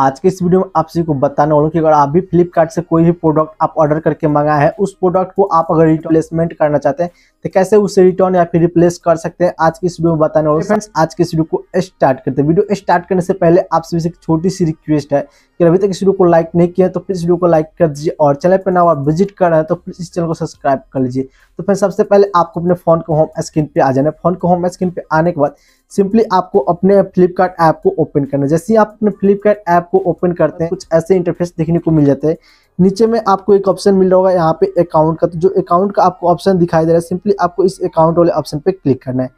आज के इस वीडियो में आप सभी को बताने वाला हूँ कि अगर आप भी फ्लिपकार्ट से कोई भी प्रोडक्ट आप ऑर्डर करके मंगाए हैं उस प्रोडक्ट को आप अगर रिप्लेसमेंट करना चाहते हैं तो कैसे उसे रिटर्न या फिर रिप्लेस कर सकते हैं आज की इस वीडियो में बताने वाले फ्रेंड्स आज के इस वीडियो को स्टार्ट करते हैं वीडियो स्टार्ट करने से पहले आप सभी से एक छोटी सी रिक्वेस्ट है कि अभी तक इस वीडियो को लाइक नहीं किया तो प्लीज वीडियो को लाइक कर दीजिए और चैनल पर ना और विजिट कर रहे हैं तो प्लीज इस चैनल को सब्सक्राइब कर लीजिए तो फिर सबसे पहले आपको अपने फोन को होम स्क्रीन पर आ जाना है फोन को होम स्क्रीन पर आने के बाद सिंपली आपको अपने फ्लिपकार्ट ऐप को ओपन करना है जैसे आप अपने फ्लिपकार्ट ऐप को ओपन करते हैं कुछ ऐसे इंटरफेस देखने को मिल जाते हैं नीचे में आपको एक ऑप्शन मिल रहा होगा यहाँ पे अकाउंट का तो जो अकाउंट का आपको ऑप्शन दिखाई दे रहा है सिंपली आपको इस अकाउंट वाले ऑप्शन पे क्लिक करना है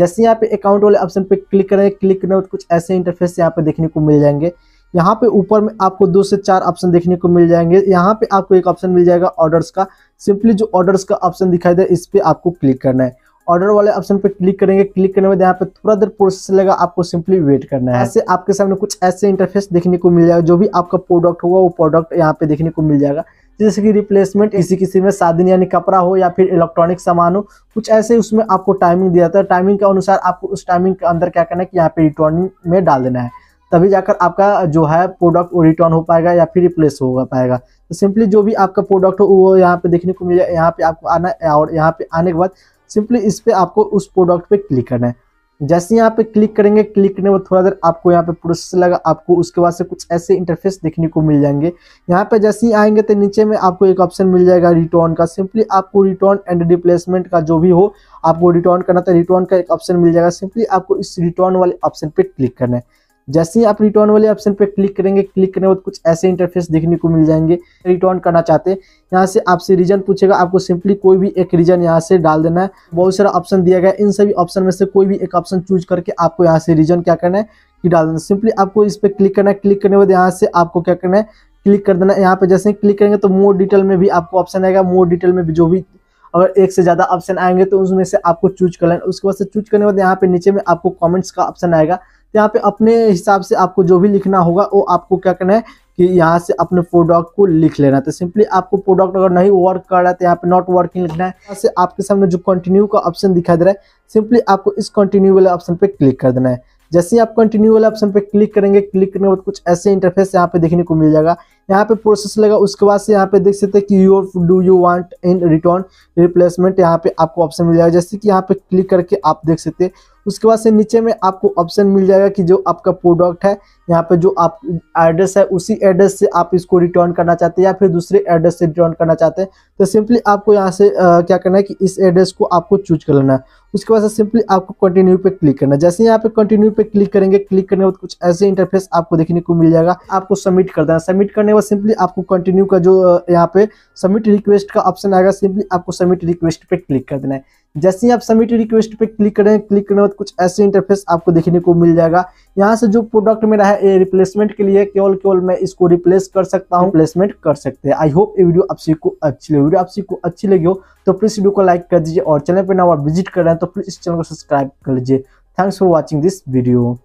जैसे यहाँ पे अकाउंट वाले ऑप्शन पे क्लिक करेंगे क्लिक करने कुछ ऐसे इंटरफेस यहाँ पे देखने को मिल जाएंगे यहाँ पे ऊपर में आपको दो से चार ऑप्शन देखने को मिल जाएंगे यहाँ पे आपको एक ऑप्शन मिल जाएगा ऑर्डर्स का सिंपली जो ऑर्डर्स का ऑप्शन दिखाई दे इस पर आपको क्लिक करना है ऑर्डर वाले ऑप्शन पे क्लिक करेंगे क्लिक करने बाद यहाँ पे थोड़ा देर प्रोसेस लगा आपको सिंपली वेट करना है ऐसे आपके सामने कुछ ऐसे इंटरफेस देखने को मिल जाएगा जो भी आपका प्रोडक्ट होगा वो प्रोडक्ट यहाँ पे देखने को मिल जाएगा जैसे कि रिप्लेसमेंट किसी किसी में साधन यानी कपड़ा हो या फिर इलेक्ट्रॉनिक सामान हो कुछ ऐसे उसमें आपको टाइमिंग दिया जाता है टाइमिंग के अनुसार आपको उस टाइमिंग के अंदर क्या करना है कि यहाँ पे रिटर्निंग में डाल देना है तभी जाकर आपका जो है प्रोडक्ट वो रिटर्न हो पाएगा या फिर रिप्लेस हो पाएगा तो सिंपली जो भी आपका प्रोडक्ट हो वो यहाँ पे देखने को मिल जाए यहाँ पे आपको आना और यहाँ पे आने के बाद सिंपली इस पर आपको उस प्रोडक्ट पे क्लिक करना है जैसे यहाँ पे क्लिक करेंगे क्लिक करने में थोड़ा देर आपको यहाँ पे प्रोसेस लगा आपको उसके बाद से कुछ ऐसे इंटरफेस देखने को मिल जाएंगे यहाँ पे जैसे ही आएंगे तो नीचे में आपको एक ऑप्शन मिल जाएगा रिटर्न का सिंपली आपको रिटर्न एंड रिप्लेसमेंट का जो भी हो आपको रिटर्न करना था रिटर्न का एक ऑप्शन मिल जाएगा सिंपली आपको इस रिटर्न वाले ऑप्शन पर क्लिक करना है जैसे ही आप रिटर्न वाले ऑप्शन पे क्लिक करेंगे क्लिक करने के बाद कुछ ऐसे इंटरफेस देखने को मिल जाएंगे रिटर्न करना चाहते हैं यहाँ से आपसे रीजन पूछेगा आपको सिंपली कोई भी एक रीजन यहाँ से डाल देना है बहुत सारा ऑप्शन दिया गया इन सभी ऑप्शन में से कोई भी एक ऑप्शन चूज करके आपको यहाँ से रीजन क्या करना है कि डाल देना सिंपली आपको इस पर क्लिक करना है क्लिक करने बाद यहाँ से आपको क्या करना है क्लिक कर देना है यहाँ पे जैसे ही क्लिक करेंगे तो मोर डिटेल में भी आपको ऑप्शन आएगा मोर डिटेल में भी जो भी अगर एक से ज़्यादा ऑप्शन आएंगे तो उसमें से आपको चूज कर लेना उसके बाद से चूज करने के बाद यहाँ पे नीचे में आपको कमेंट्स का ऑप्शन आएगा यहाँ पे अपने हिसाब से आपको जो भी लिखना होगा वो आपको क्या करना है कि यहाँ से अपने प्रोडक्ट को लिख लेना तो सिंपली आपको प्रोडक्ट अगर नहीं वर्क कर रहा है तो यहाँ पे नॉट वर्किंग लिखना है यहाँ से आपके सामने जो कंटिन्यू का ऑप्शन दिखाई दे रहा है सिंपली आपको इस कंटिन्यू वाले ऑप्शन पे क्लिक कर देना है जैसे ही आप कंटिन्यू वाले ऑप्शन पे क्लिक करेंगे क्लिक करने के बाद कुछ ऐसे इंटरफेस यहाँ पे देखने को मिल जाएगा यहाँ पे प्रोसेस लगा उसके बाद से यहाँ पे देख सकते हैं कि your do you want in return replacement यहाँ पे आपको ऑप्शन मिल जाएगा जैसे कि यहाँ पे क्लिक करके आप देख सकते हैं उसके बाद से नीचे में आपको ऑप्शन मिल जाएगा कि जो आपका प्रोडक्ट है यहाँ पे जो आप एड्रेस है उसी एड्रेस से आप इसको रिटर्न करना चाहते हैं या फिर दूसरे एड्रेस से रिटर्न करना चाहते हैं तो सिंपली आपको यहाँ से आ, क्या करना है कि इस एड्रेस को आपको चूज कर लेना है उसके बाद से सिंपली आपको कंटिन्यू पे क्लिक करना है जैसे यहाँ पे कंटिन्यू पे क्लिक करेंगे क्लिक करने के बाद कुछ ऐसे इंटरफेस आपको देखने को मिल जाएगा आपको सबमिट कर देना सबमिट करने के बाद सिंपली आपको कंटिन्यू का जो यहाँ पे सबमिट रिक्वेस्ट का ऑप्शन आएगा सिंपली आपको सबमिट रिक्वेस्ट पे क्लिक कर देना है जैसे ही आप सबमिट रिक्वेस्ट पे क्लिक करें क्लिक करने बाद कुछ ऐसे इंटरफेस आपको देखने को मिल जाएगा यहाँ से जो प्रोडक्ट मेरा है ये रिप्लेसमेंट के लिए केवल केवल मैं इसको रिप्लेस कर सकता हूँ रिप्लेसमेंट कर सकते हैं आई होप ये वीडियो आप को अच्छी लगी वीडियो आप को अच्छी लगी हो तो प्लीज वीडियो को लाइक कर दीजिए और चैनल पर ना आप विजिट कर रहे हैं तो प्लीज इस चैनल को सब्सक्राइब कर लीजिए thanks for watching this video